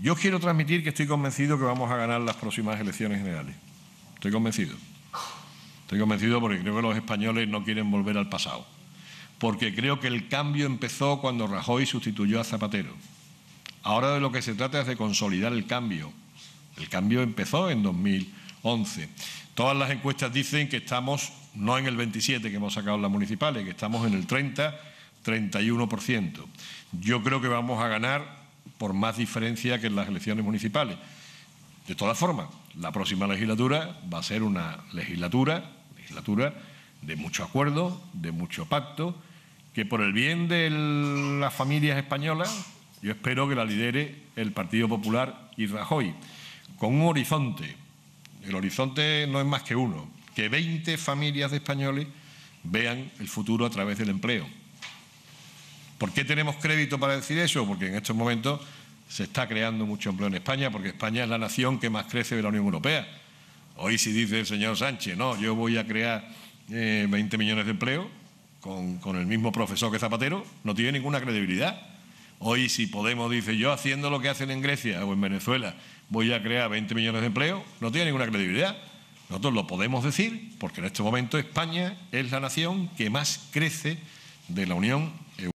Yo quiero transmitir que estoy convencido que vamos a ganar las próximas elecciones generales. Estoy convencido. Estoy convencido porque creo que los españoles no quieren volver al pasado. Porque creo que el cambio empezó cuando Rajoy sustituyó a Zapatero. Ahora de lo que se trata es de consolidar el cambio. El cambio empezó en 2011. Todas las encuestas dicen que estamos no en el 27 que hemos sacado las municipales, que estamos en el 30, 31%. Yo creo que vamos a ganar por más diferencia que en las elecciones municipales. De todas formas, la próxima legislatura va a ser una legislatura, legislatura de mucho acuerdo, de mucho pacto, que por el bien de las familias españolas, yo espero que la lidere el Partido Popular y Rajoy, con un horizonte. El horizonte no es más que uno, que 20 familias de españoles vean el futuro a través del empleo. ¿Por qué tenemos crédito para decir eso? Porque en estos momentos se está creando mucho empleo en España, porque España es la nación que más crece de la Unión Europea. Hoy si dice el señor Sánchez, no, yo voy a crear 20 eh, millones de empleo con, con el mismo profesor que Zapatero, no tiene ninguna credibilidad. Hoy si Podemos dice, yo haciendo lo que hacen en Grecia o en Venezuela, voy a crear 20 millones de empleo, no tiene ninguna credibilidad. Nosotros lo podemos decir porque en este momento España es la nación que más crece de la Unión Europea.